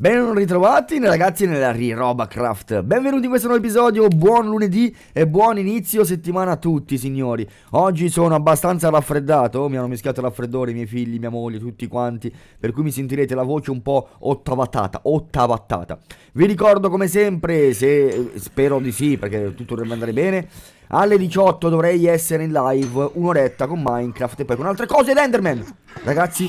Ben ritrovati ragazzi nella Rirobacraft, Benvenuti in questo nuovo episodio, buon lunedì e buon inizio settimana a tutti signori. Oggi sono abbastanza raffreddato, mi hanno mischiato il raffreddore i miei figli, mia moglie, tutti quanti, per cui mi sentirete la voce un po' ottavattata, ottavattata. Vi ricordo come sempre, se spero di sì perché tutto dovrebbe andare bene, alle 18 dovrei essere in live un'oretta con Minecraft e poi con altre cose Enderman Ragazzi,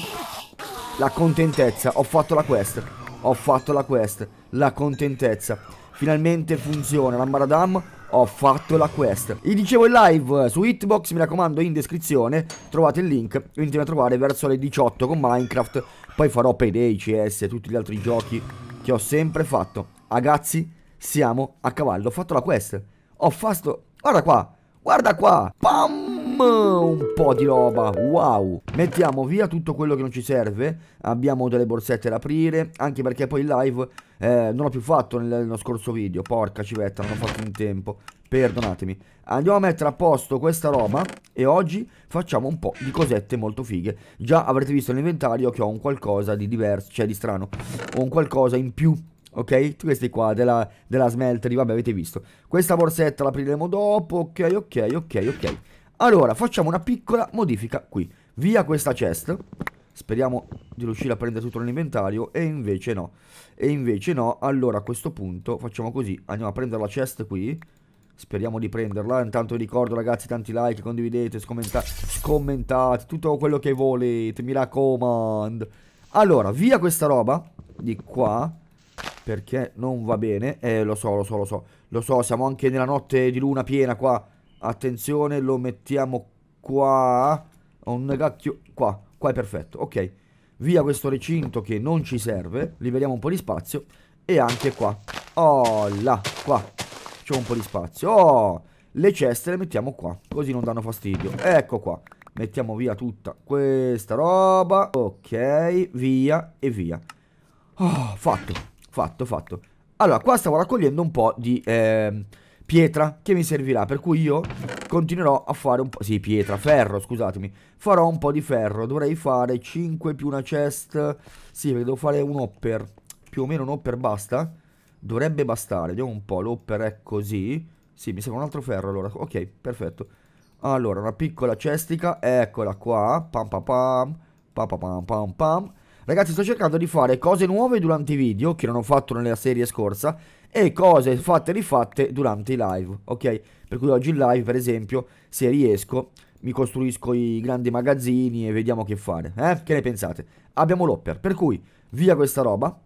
la contentezza, ho fatto la quest. Ho fatto la quest, la contentezza. Finalmente funziona, la Maradam ho fatto la quest. Vi dicevo in live su Hitbox, mi raccomando in descrizione trovate il link, venitemi a trovare verso le 18 con Minecraft, poi farò Payday, CS e tutti gli altri giochi che ho sempre fatto. Ragazzi, siamo a cavallo, ho fatto la quest, ho fatto... Guarda qua, guarda qua, pam! un po' di roba, wow! Mettiamo via tutto quello che non ci serve, abbiamo delle borsette da aprire, anche perché poi il live eh, non l'ho più fatto nel, nello scorso video, porca civetta, non ho fatto in tempo, perdonatemi. Andiamo a mettere a posto questa roba e oggi facciamo un po' di cosette molto fighe. Già avrete visto nell'inventario che ho un qualcosa di diverso, cioè di strano, ho un qualcosa in più Ok? Questi qua della, della smeltery, vabbè avete visto Questa borsetta l'apriremo dopo Ok, ok, ok, ok allora, facciamo una piccola modifica qui. Via questa chest. Speriamo di riuscire a prendere tutto l'inventario e invece no. E invece no, allora a questo punto facciamo così. Andiamo a prendere la chest qui. Speriamo di prenderla. Intanto vi ricordo ragazzi, tanti like, condividete, scommenta scommentate, tutto quello che volete, mi raccomando. Allora, via questa roba di qua perché non va bene. Eh, lo so, lo so, lo so. Lo so, siamo anche nella notte di luna piena qua. Attenzione, lo mettiamo qua. Un cacchio. Qua, qua è perfetto. Ok. Via questo recinto che non ci serve. Liberiamo un po' di spazio. E anche qua. Oh, là, qua. C'è un po' di spazio. Oh, le ceste le mettiamo qua. Così non danno fastidio. Ecco qua. Mettiamo via tutta questa roba. Ok, via e via. Oh, fatto, fatto, fatto. Allora, qua stavo raccogliendo un po' di... Eh, pietra che mi servirà per cui io continuerò a fare un po' sì pietra ferro scusatemi farò un po' di ferro dovrei fare 5 più una chest sì perché devo fare un hopper più o meno un hopper basta dovrebbe bastare vediamo un po' l'hopper è così sì mi serve un altro ferro allora ok perfetto allora una piccola cestica eccola qua pam pam pam pam pam pam pam Ragazzi sto cercando di fare cose nuove durante i video che non ho fatto nella serie scorsa e cose fatte e rifatte durante i live, ok? Per cui oggi in live, per esempio, se riesco, mi costruisco i grandi magazzini e vediamo che fare, eh? Che ne pensate? Abbiamo l'opper, per cui via questa roba,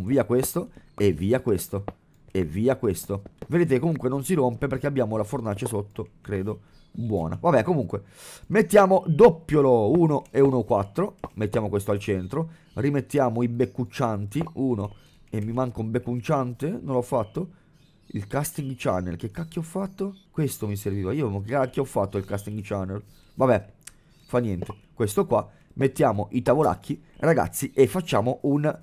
via questo e via questo e via questo. Vedete comunque non si rompe perché abbiamo la fornace sotto, credo, buona. Vabbè, comunque, mettiamo doppiolo 1 e 1, 4, mettiamo questo al centro, rimettiamo i beccuccianti 1 e mi manca un bepunciante, non l'ho fatto. Il casting channel, che cacchio ho fatto? Questo mi serviva, io che cacchio ho fatto il casting channel? Vabbè, fa niente, questo qua, mettiamo i tavolacchi, ragazzi, e facciamo un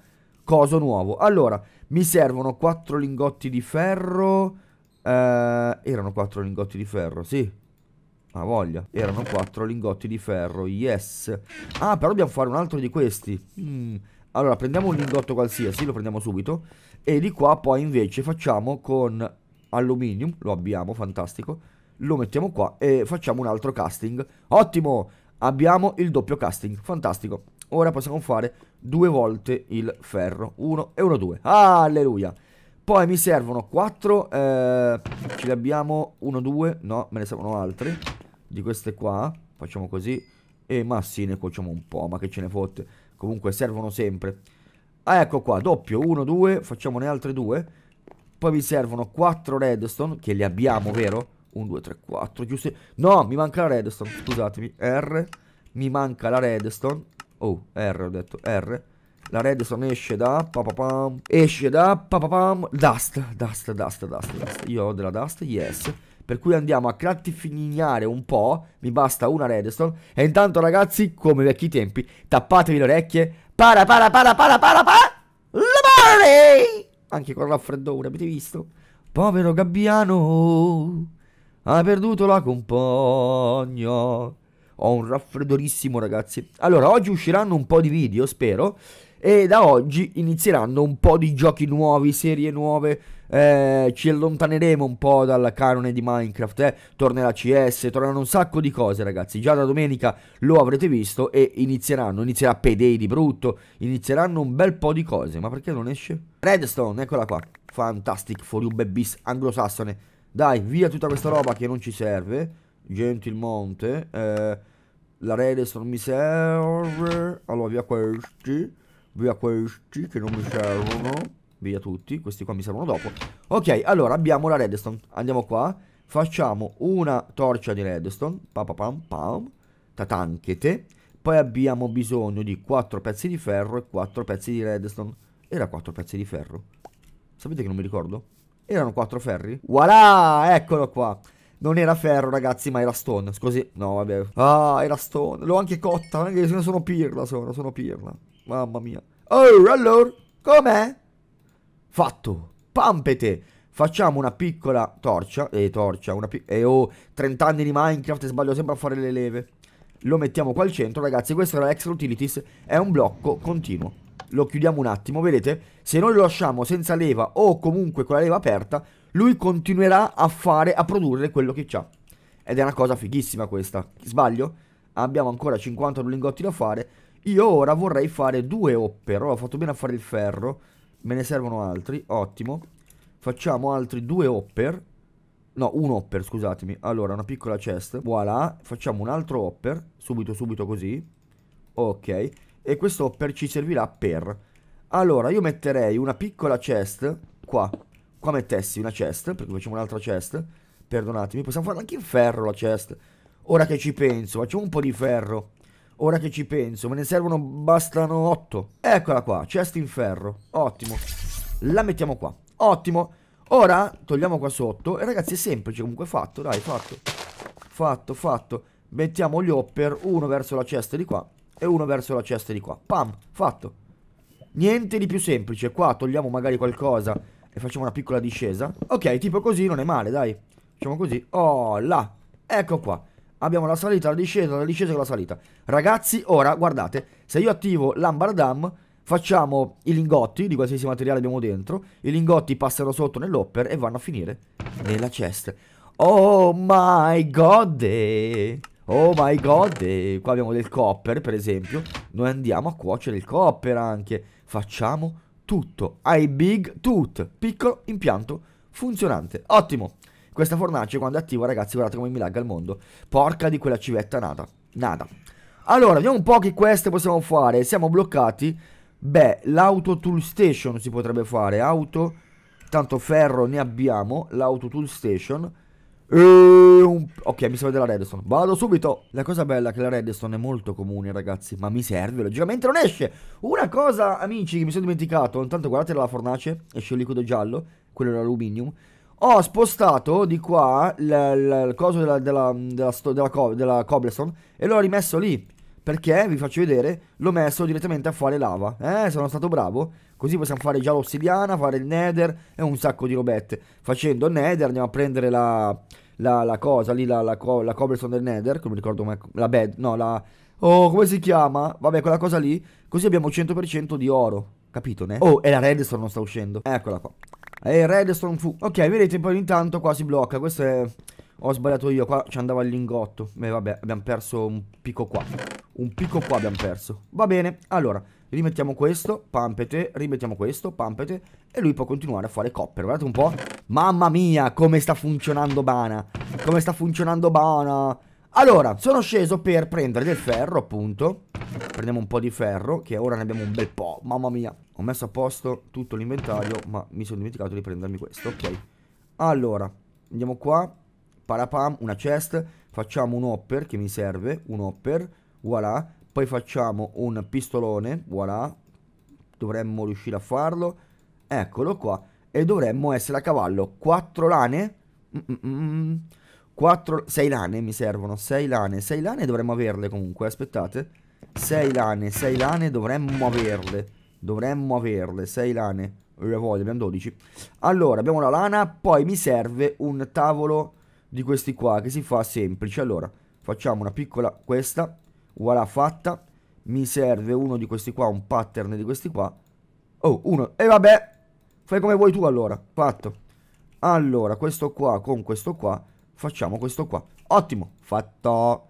coso nuovo. Allora, mi servono quattro lingotti di ferro, eh, erano quattro lingotti di ferro, sì. Ah, voglia. Erano quattro lingotti di ferro, yes. Ah, però dobbiamo fare un altro di questi. Mmm allora, prendiamo un lingotto qualsiasi, lo prendiamo subito. E di qua poi invece facciamo con alluminio, lo abbiamo, fantastico. Lo mettiamo qua e facciamo un altro casting. Ottimo! Abbiamo il doppio casting, fantastico. Ora possiamo fare due volte il ferro, uno e uno due. Alleluia! Poi mi servono quattro eh, ce ne abbiamo uno due no, me ne servono altri, di queste qua, facciamo così, e ma sì, ne cuociamo un po', ma che ce ne fotte comunque servono sempre. Ah, ecco qua, doppio, 1, 2, facciamone altre due. Poi mi servono 4 redstone, che li abbiamo, vero? 1, 2, 3, 4, giusto? No, mi manca la redstone, scusatemi. R, mi manca la redstone. Oh, R ho detto, R. La redstone esce da... Papapam, esce da... Papapam, dust, dust, dust, dust, dust. Io ho della dust, yes per cui andiamo a crattifignare un po', mi basta una redstone, e intanto ragazzi, come vecchi tempi, tappatevi le orecchie, para para para para para para, lavare! Anche con raffreddore, avete visto? Povero gabbiano, ha perduto la compagna ho un raffreddorissimo ragazzi Allora oggi usciranno un po' di video spero e da oggi inizieranno un po' di giochi nuovi, serie nuove. Eh, ci allontaneremo un po' dal canone di Minecraft. Eh. Tornerà CS, torneranno un sacco di cose, ragazzi. Già da domenica lo avrete visto e inizieranno. Inizierà Payday di brutto, inizieranno un bel po' di cose. Ma perché non esce? Redstone, eccola qua. Fantastic for you babies anglosassone. Dai, via tutta questa roba che non ci serve. Gentilmonte. Eh, la redstone mi serve. Allora, via questi. Via questi che non mi servono. Via tutti, questi qua mi servono dopo. Ok, allora abbiamo la redstone. Andiamo qua. Facciamo una torcia di redstone. Pa, pa, pam, pam. Tatanchete. Poi abbiamo bisogno di 4 pezzi di ferro e 4 pezzi di redstone. Era 4 pezzi di ferro. Sapete che non mi ricordo? Erano 4 ferri? Voilà, eccolo qua. Non era ferro, ragazzi, ma era stone. Scusi, no, vabbè. Ah, era stone. L'ho anche cotta. Sono pirla, sono, sono pirla. Mamma mia. Oh, allora, com'è? Fatto. Pampete. Facciamo una piccola torcia. Eh, torcia. Una pi eh, oh, 30 anni di Minecraft e sbaglio sempre a fare le leve. Lo mettiamo qua al centro, ragazzi. Questo era Extra Utilities. È un blocco continuo. Lo chiudiamo un attimo, vedete? Se noi lo lasciamo senza leva o comunque con la leva aperta, lui continuerà a fare, a produrre quello che c'ha. Ed è una cosa fighissima questa. Sbaglio? Abbiamo ancora 50 lingotti da fare. Io ora vorrei fare due hopper. Ho fatto bene a fare il ferro. Me ne servono altri. Ottimo. Facciamo altri due hopper. No, un hopper, scusatemi. Allora, una piccola chest. Voilà. Facciamo un altro hopper. Subito, subito così. Ok. E questo hopper ci servirà per... Allora, io metterei una piccola chest qua. Qua mettessi una chest, perché facciamo un'altra chest. Perdonatemi, possiamo fare anche in ferro la chest. Ora che ci penso, facciamo un po' di ferro. Ora che ci penso, me ne servono bastano 8. Eccola qua, chest in ferro. Ottimo. La mettiamo qua. Ottimo. Ora togliamo qua sotto. E ragazzi è semplice comunque fatto, dai, fatto. Fatto, fatto. Mettiamo gli hopper, uno verso la cesta di qua e uno verso la cesta di qua. Pam, fatto. Niente di più semplice. Qua togliamo magari qualcosa e facciamo una piccola discesa. Ok, tipo così non è male, dai. Facciamo così. Oh, là. Ecco qua abbiamo la salita, la discesa, la discesa con la salita. Ragazzi, ora guardate, se io attivo l'ambardam, facciamo i lingotti di qualsiasi materiale abbiamo dentro, i lingotti passano sotto nell'hopper e vanno a finire nella chest. Oh my god! Oh my god! Qua abbiamo del copper, per esempio. Noi andiamo a cuocere il copper anche. Facciamo tutto. I big tooth, piccolo impianto funzionante. Ottimo. Questa fornace quando è attiva, ragazzi, guardate come mi lagga il mondo. Porca di quella civetta nata. Nada. Allora, vediamo un po' che queste possiamo fare. Siamo bloccati. Beh, l'auto tool station si potrebbe fare. Auto, tanto ferro ne abbiamo. L'auto tool station. Un... Ehm, ok, mi serve della redstone. Vado subito. La cosa bella è che la redstone è molto comune, ragazzi. Ma mi serve, logicamente non esce. Una cosa, amici, che mi sono dimenticato. Intanto guardate la fornace. Esce il liquido giallo. Quello era l'aluminium. Ho spostato di qua il, coso della, della, della, della, co della cobblestone e l'ho rimesso lì. Perché, vi faccio vedere, l'ho messo direttamente a fare lava. Eh, sono stato bravo. Così possiamo fare già l'ossidiana, fare il nether e un sacco di robette. Facendo nether andiamo a prendere la, la, la cosa lì, la, la, co la cobblestone del nether, come ricordo come... La bed, no, la... Oh, come si chiama? Vabbè, quella cosa lì. Così abbiamo 100% di oro. Capito, ne? Oh, e la redstone non sta uscendo. Eccola qua. E eh, Redstone fu... Ok, vedete poi intanto qua si blocca. Questo è... Ho sbagliato io, qua ci andava il lingotto. Beh, vabbè, abbiamo perso un picco qua. Un picco qua abbiamo perso. Va bene, allora, rimettiamo questo, pampete, rimettiamo questo, pampete. E lui può continuare a fare copper, guardate un po'. Mamma mia, come sta funzionando Bana. Come sta funzionando Bana. Allora, sono sceso per prendere del ferro, appunto. Prendiamo un po' di ferro, che ora ne abbiamo un bel po'. Mamma mia. Ho messo a posto tutto l'inventario, ma mi sono dimenticato di prendermi questo. Ok. Allora, andiamo qua. Parapam, una chest. Facciamo un hopper che mi serve. Un hopper. Voilà. Poi facciamo un pistolone. Voilà. Dovremmo riuscire a farlo. Eccolo qua. E dovremmo essere a cavallo. Quattro lane. Mm -mm. 4, mm, 6 mm. lane mi servono, 6 lane, 6 lane dovremmo averle comunque, aspettate. 6 lane, 6 lane dovremmo averle. Dovremmo averle, 6 lane. Poi abbiamo 12. Allora, abbiamo la lana, poi mi serve un tavolo di questi qua che si fa semplice. Allora, facciamo una piccola questa, voilà fatta. Mi serve uno di questi qua, un pattern di questi qua. Oh, uno. E vabbè, fai come vuoi tu allora. Fatto. Allora, questo qua con questo qua, facciamo questo qua. Ottimo, fatto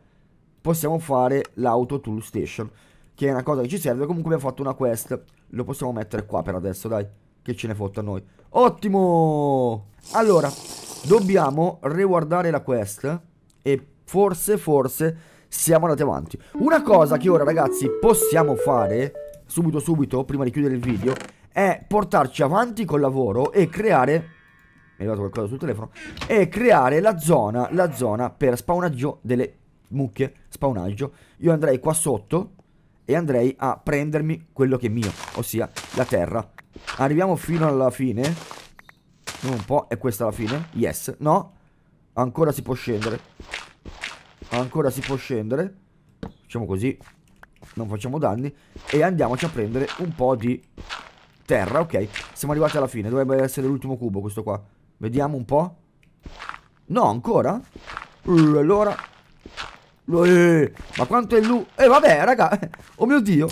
possiamo fare l'auto tool station, che è una cosa che ci serve. Comunque abbiamo fatto una quest, lo possiamo mettere qua per adesso, dai, che ce ne fotta a noi. Ottimo! Allora, dobbiamo riguardare la quest e forse, forse siamo andati avanti. Una cosa che ora ragazzi possiamo fare, subito subito, prima di chiudere il video, è portarci avanti col lavoro e creare... Mi è arrivato qualcosa sul telefono. E creare la zona, la zona per spawnaggio delle mucche, spawnaggio, io andrei qua sotto e andrei a prendermi quello che è mio, ossia la terra. Arriviamo fino alla fine. Un po', è questa la fine? Yes. No? Ancora si può scendere. Ancora si può scendere. Facciamo così. Non facciamo danni. E andiamoci a prendere un po' di terra, ok. Siamo arrivati alla fine. Dovrebbe essere l'ultimo cubo questo qua. Vediamo un po'. No, ancora? allora eh, ma quanto è lui? E eh, vabbè, raga. Oh mio Dio.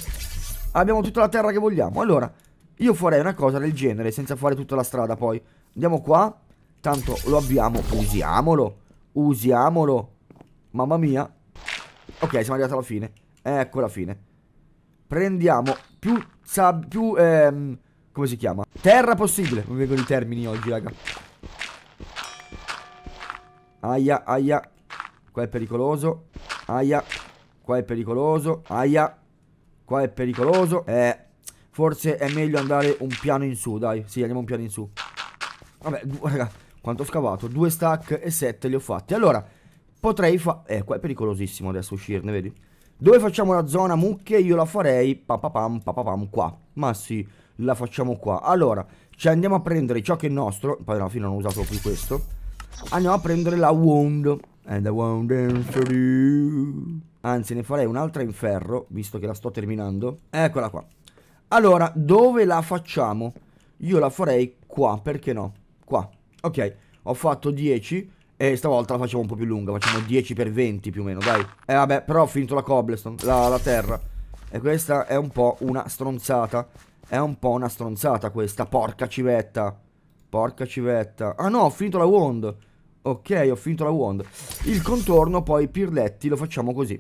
Abbiamo tutta la terra che vogliamo. Allora, io farei una cosa del genere, senza fare tutta la strada poi. Andiamo qua. Tanto lo abbiamo. Usiamolo. Usiamolo. Mamma mia. Ok, siamo arrivati alla fine. Ecco la fine. Prendiamo più... Sab, più ehm, come si chiama? Terra possibile. Non vengono i termini oggi, raga. Aia, aia. Qua è pericoloso. Aia. Qua è pericoloso. Aia. Qua è pericoloso. Eh. Forse è meglio andare un piano in su, dai. Sì, andiamo un piano in su. Vabbè, raga, quanto ho scavato? Due stack e sette li ho fatti. Allora, potrei fare... Eh, qua è pericolosissimo adesso uscirne, vedi? Dove facciamo la zona mucche? Io la farei... Papapam, papapam, qua. Ma sì, la facciamo qua. Allora, ci andiamo a prendere ciò che è nostro. Poi alla fine non ho usato più questo. Andiamo a prendere la wound. And I won't dance for you. Anzi, ne farei un'altra in ferro, visto che la sto terminando. Eccola qua. Allora, dove la facciamo? Io la farei qua, perché no? Qua. Ok, ho fatto 10 e stavolta la facciamo un po' più lunga. Facciamo 10 per 20 più o meno, dai. eh, vabbè, però ho finito la cobblestone, la, la terra. E questa è un po' una stronzata. È un po' una stronzata questa, porca civetta. Porca civetta. Ah no, ho finito la wand. Ok, ho finito la wand. Il contorno poi pirletti lo facciamo così.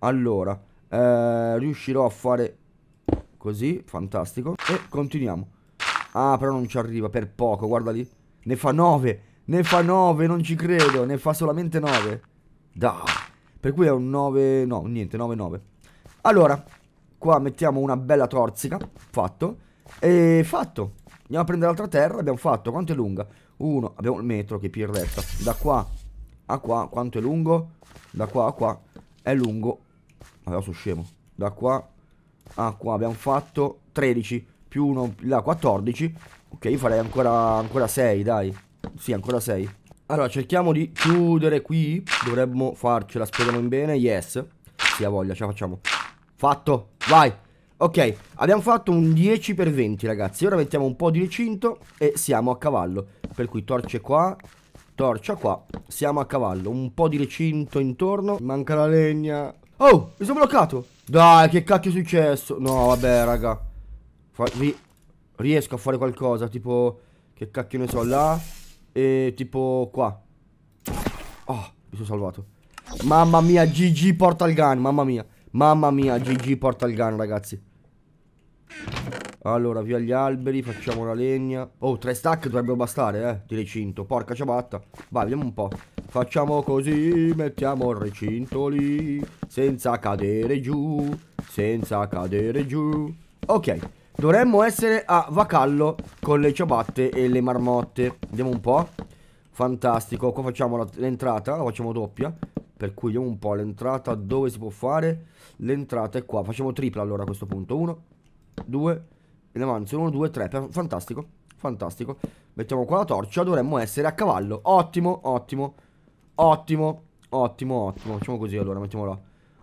Allora, eh, riuscirò a fare così, fantastico. E continuiamo. Ah, però non ci arriva per poco, guarda lì. Ne fa 9, ne fa 9, non ci credo, ne fa solamente 9. Da. Per cui è un 9, no, niente, 9 9. Allora, qua mettiamo una bella torsica, fatto. E fatto. Andiamo a prendere l'altra terra, abbiamo fatto, quanto è lunga? Uno. abbiamo il metro che è più retta. Da qua a qua, quanto è lungo? Da qua a qua è lungo. Ma allora, sono scemo. Da qua a qua abbiamo fatto 13 più 1, là 14. Ok, io farei ancora, ancora 6, dai. Sì, ancora 6. Allora, cerchiamo di chiudere qui. Dovremmo farcela, speriamo in bene. Yes. Sì, ha voglia, ce la facciamo. Fatto, vai. Ok, abbiamo fatto un 10 per 20 ragazzi Ora mettiamo un po' di recinto e siamo a cavallo Per cui torce qua, torcia qua Siamo a cavallo, un po' di recinto intorno Manca la legna Oh, mi sono bloccato Dai, che cacchio è successo No, vabbè raga Ri Riesco a fare qualcosa, tipo Che cacchio ne so, là E tipo qua Oh, mi sono salvato Mamma mia, GG porta il Gun, mamma mia Mamma mia, GG porta il gun, ragazzi. Allora, via gli alberi, facciamo la legna. Oh, tre stack dovrebbero bastare, eh, di recinto. Porca ciabatta. Vai, vediamo un po'. Facciamo così, mettiamo il recinto lì, senza cadere giù, senza cadere giù. Ok, dovremmo essere a Vacallo con le ciabatte e le marmotte. Vediamo un po'. Fantastico, qua facciamo l'entrata, la facciamo doppia per cui vediamo un po' l'entrata dove si può fare l'entrata è qua facciamo tripla allora a questo punto 1 2 in avanti 1 2 3 fantastico fantastico mettiamo qua la torcia dovremmo essere a cavallo ottimo ottimo ottimo ottimo ottimo facciamo così allora mettiamo là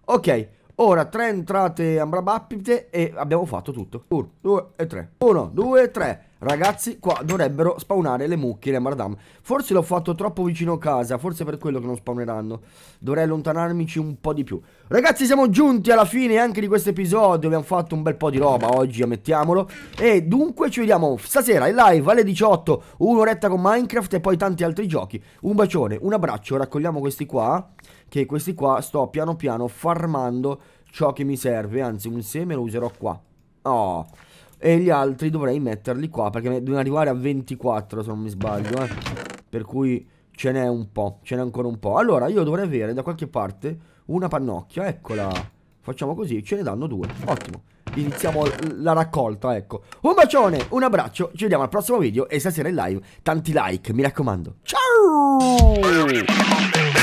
ok Ora tre entrate ambrabappite e abbiamo fatto tutto. 1, 2 e 3. 1, 2 e 3. Ragazzi, qua dovrebbero spawnare le mucche, le mardam. Forse l'ho fatto troppo vicino a casa, forse per quello che non spawneranno. Dovrei allontanarmici un po' di più. Ragazzi, siamo giunti alla fine anche di questo episodio. Abbiamo fatto un bel po' di roba oggi, ammettiamolo. E dunque ci vediamo stasera in live alle 18, un'oretta con Minecraft e poi tanti altri giochi. Un bacione, un abbraccio, raccogliamo questi qua, che questi qua sto piano piano farmando ciò che mi serve. Anzi, un seme lo userò qua. Oh... E gli altri dovrei metterli qua perché devono arrivare a 24 se non mi sbaglio eh. Per cui ce n'è un po', ce n'è ancora un po' Allora io dovrei avere da qualche parte una pannocchia, eccola Facciamo così, ce ne danno due, ottimo Iniziamo la raccolta, ecco Un bacione, un abbraccio, ci vediamo al prossimo video E stasera in live, tanti like, mi raccomando Ciao